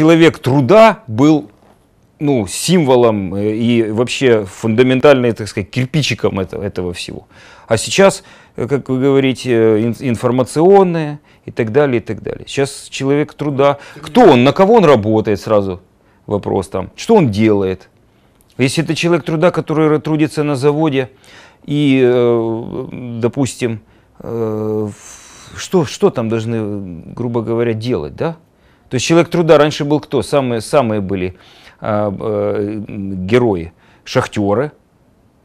человек труда был ну, символом э, и вообще фундаментальным, так сказать, кирпичиком этого, этого всего. А сейчас, э, как вы говорите, э, информационные и так далее, и так далее. Сейчас человек труда. Кто он, на кого он работает сразу? Вопрос там. Что он делает? Если это человек труда, который трудится на заводе и, допустим, что, что там должны, грубо говоря, делать, да? То есть человек труда раньше был кто? Самые, самые были э, э, герои. Шахтеры,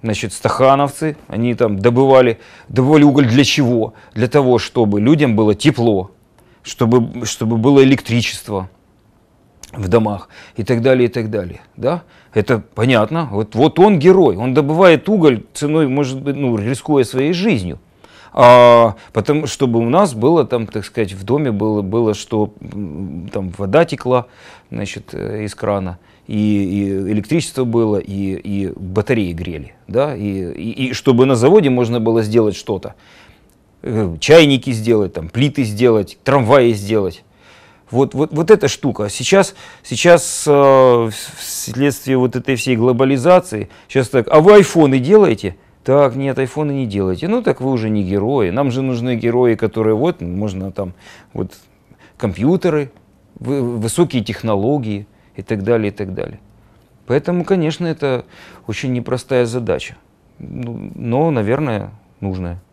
значит, стахановцы, они там добывали, добывали уголь для чего? Для того, чтобы людям было тепло, чтобы, чтобы было электричество в домах и так далее, и так далее. Да? Это понятно. Вот, вот он герой, он добывает уголь ценой, может быть, ну, рискуя своей жизнью а, потому, чтобы у нас было там, так сказать, в доме было, было что там вода текла, значит, э, из крана, и, и электричество было, и, и батареи грели, да, и, и, и чтобы на заводе можно было сделать что-то, э, чайники сделать, там, плиты сделать, трамваи сделать. Вот, вот, вот эта штука. Сейчас, сейчас э, вследствие вот этой всей глобализации, сейчас так, а вы айфоны делаете? так, нет, айфоны не делайте. Ну, так вы уже не герои. Нам же нужны герои, которые вот, можно там, вот, компьютеры, высокие технологии и так далее, и так далее. Поэтому, конечно, это очень непростая задача, ну, но, наверное, нужная.